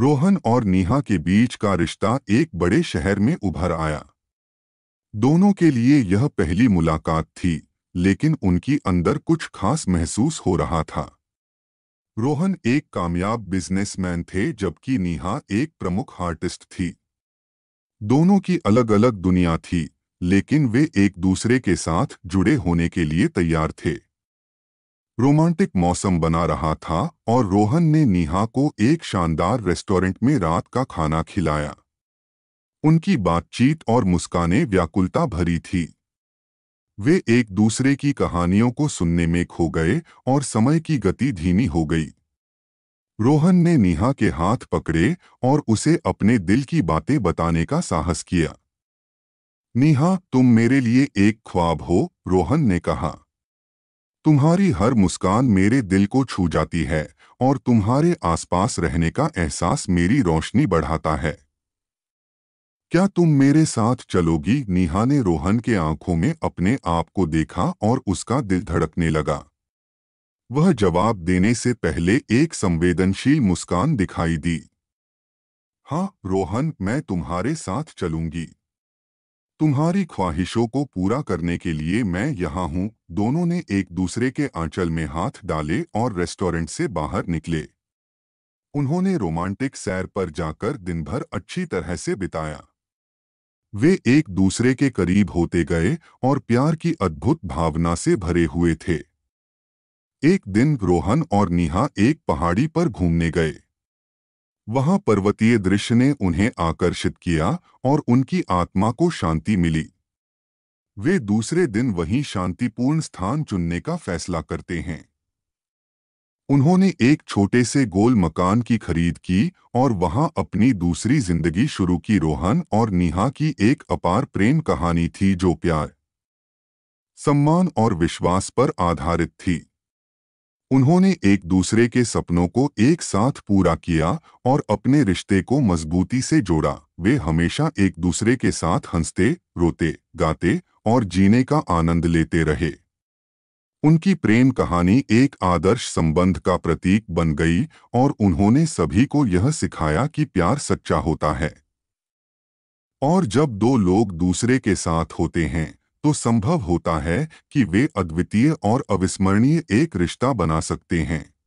रोहन और नेहा के बीच का रिश्ता एक बड़े शहर में उभर आया दोनों के लिए यह पहली मुलाकात थी लेकिन उनकी अंदर कुछ खास महसूस हो रहा था रोहन एक कामयाब बिजनेसमैन थे जबकि नेहा एक प्रमुख आर्टिस्ट थी दोनों की अलग अलग दुनिया थी लेकिन वे एक दूसरे के साथ जुड़े होने के लिए तैयार थे रोमांटिक मौसम बना रहा था और रोहन ने नेहा को एक शानदार रेस्टोरेंट में रात का खाना खिलाया उनकी बातचीत और मुस्कानें व्याकुलता भरी थी वे एक दूसरे की कहानियों को सुनने में खो गए और समय की गति धीमी हो गई रोहन ने नेहा के हाथ पकड़े और उसे अपने दिल की बातें बताने का साहस किया नेहा तुम मेरे लिए एक ख्वाब हो रोहन ने कहा तुम्हारी हर मुस्कान मेरे दिल को छू जाती है और तुम्हारे आसपास रहने का एहसास मेरी रोशनी बढ़ाता है क्या तुम मेरे साथ चलोगी नेहा ने रोहन के आंखों में अपने आप को देखा और उसका दिल धड़कने लगा वह जवाब देने से पहले एक संवेदनशील मुस्कान दिखाई दी हाँ रोहन मैं तुम्हारे साथ चलूंगी तुम्हारी ख्वाहिशों को पूरा करने के लिए मैं यहाँ हूँ दोनों ने एक दूसरे के आंचल में हाथ डाले और रेस्टोरेंट से बाहर निकले उन्होंने रोमांटिक सैर पर जाकर दिन भर अच्छी तरह से बिताया वे एक दूसरे के करीब होते गए और प्यार की अद्भुत भावना से भरे हुए थे एक दिन रोहन और निहा एक पहाड़ी पर घूमने गए वहां पर्वतीय दृश्य ने उन्हें आकर्षित किया और उनकी आत्मा को शांति मिली वे दूसरे दिन वहीं शांतिपूर्ण स्थान चुनने का फैसला करते हैं उन्होंने एक छोटे से गोल मकान की खरीद की और वहां अपनी दूसरी जिंदगी शुरू की रोहन और नेहा की एक अपार प्रेम कहानी थी जो प्यार सम्मान और विश्वास पर आधारित थी उन्होंने एक दूसरे के सपनों को एक साथ पूरा किया और अपने रिश्ते को मजबूती से जोड़ा वे हमेशा एक दूसरे के साथ हंसते रोते गाते और जीने का आनंद लेते रहे उनकी प्रेम कहानी एक आदर्श संबंध का प्रतीक बन गई और उन्होंने सभी को यह सिखाया कि प्यार सच्चा होता है और जब दो लोग दूसरे के साथ होते हैं तो संभव होता है कि वे अद्वितीय और अविस्मरणीय एक रिश्ता बना सकते हैं